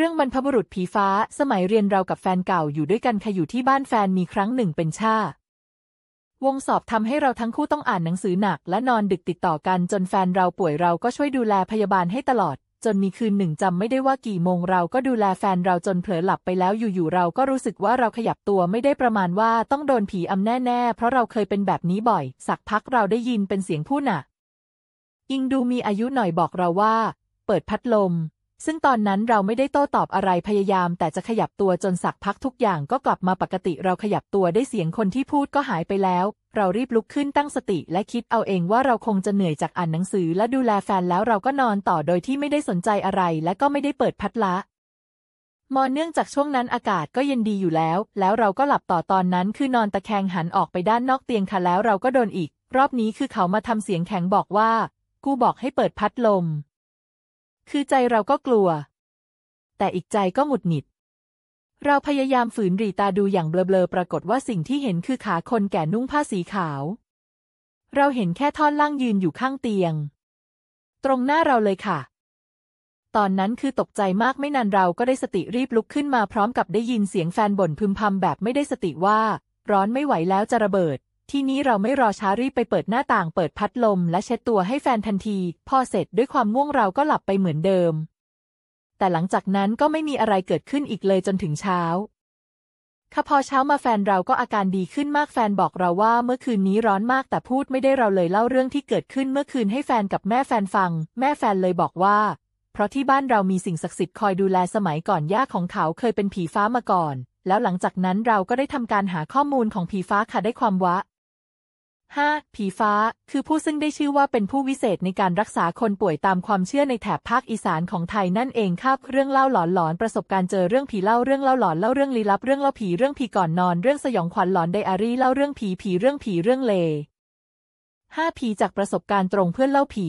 เรื่องบรรพบุรุษผีฟ้าสมัยเรียนเรากับแฟนเก่าอยู่ด้วยกันค่ะอยู่ที่บ้านแฟนมีครั้งหนึ่งเป็นชาวงสอบทำให้เราทั้งคู่ต้องอ่านหนังสือหนัก และนอนดึกติดต่อกันจนแฟนเราป่วยเราก็ช่วยดูแลพยาบาลให้ตลอด จนมีคืนหนึ่งจำไม่ได้ว่ากี่โมง เราก็ดูแลแฟนเราจนเผลอหลับไปแล้วอยู่ๆเราก็รู้สึกว่าเราขยับตัวไม่ได้ประมาณว่าต้องโดนผีอาแน่ๆเพราะเราเคยเป็นแบบนี้บ่อย สักพักเราได้ยินเป็นเสียงผู้หนะ่ะยิงดูมีอายุหน่อยบอกเราว่า เปิดพัดลมซึ่งตอนนั้นเราไม่ได้โต้ตอบอะไรพยายาม แต่จะขยับตัวจนสักพักทุกอย่างก็กลับมาปกติเราขยับตัวได้เสียงคนที่พูดก็หายไปแล้ว เรารีบลุกขึ้นตั้งสติ และคิดเอาเองว่าเราคงจะเหนื่อยจากอ่านหนังสือ และดูแลแฟนแล้วเราก็นอนต่อโดยที่ไม่ได้สนใจอะไรและก็ไม่ได้เปิดพัดละ มอเนื่องจากช่วงนั้นอากาศก็เย็นดีอยู่แล้ว แล้วเราก็หลับต่อตอนนั้นคือนอนตะแคงหันออกไปด้านนอกเตียงค่ะแล้ว เราก็โดนอีก รอบนี้คือเขามาทำเสียงแข็งบอกว่า กูบอกให้เปิดพัดลมคือใจเราก็กลัว แต่อีกใจก็หงุดหงิด เราพยายามฝืนรีตาดูอย่างเบลอๆ ปรากฏว่าสิ่งที่เห็นคือขาคนแก่นุ่งผ้าสีขาว เราเห็นแค่ท่อนล่างยืนอยู่ข้างเตียง ตรงหน้าเราเลยค่ะ ตอนนั้นคือตกใจมากไม่นานเราก็ได้สติรีบลุกขึ้นมาพร้อมกับได้ยินเสียงแฟนบ่นพึมพำแบบไม่ได้สติว่า ร้อนไม่ไหวแล้วจะระเบิดทีนี้เราไม่รอช้ารีบไปเปิดหน้าต่าง เปิดพัดลม และเช็ดตัวให้แฟนทันที พอเสร็จด้วยความง่วงเราก็หลับไปเหมือนเดิม แต่หลังจากนั้นก็ไม่มีอะไรเกิดขึ้นอีกเลยจนถึงเช้าข้าพอเช้ามาแฟนเราก็อาการดีขึ้นมากแฟนบอกเราว่าเมื่อคืนนี้ร้อนมากแต่พูดไม่ได้เราเลยเล่าเรื่องที่เกิดขึ้นเมื่อคืนให้แฟนกับแม่แฟนฟัง แม่แฟนเลยบอกว่า เพราะที่บ้านเรามีสิ่งศักดิ์สิทธิ์คอยดูแลสมัยก่อนย่าของเขาเคยเป็นผีฟ้ามาก่อน แล้วหลังจากนั้นเราก็ได้ทำการหาข้อมูลของผีฟ้าค่ะได้ความวะ 5. ผีฟ้า คือผู้ซึ่งได้ชื่อว่าเป็นผู้วิเศษในการรักษาคนป่วยตามความเชื่อในแถบภาคอีสานของไทยนั่นเองครับ เรื่องเล่าหลอนๆประสบการณ์เจอเรื่องผีเล่าเรื่องเล่าหลอนเล่าเรื่องลี้ลับเรื่องเล่าผีเรื่องผีก่อนนอน เรื่องสยองขวัญหลอนไดอารี่เล่าเรื่องผีผีเรื่องผีเรื่องเลห้าผีจากประสบการณ์ตรงเพื่อนเล่าผี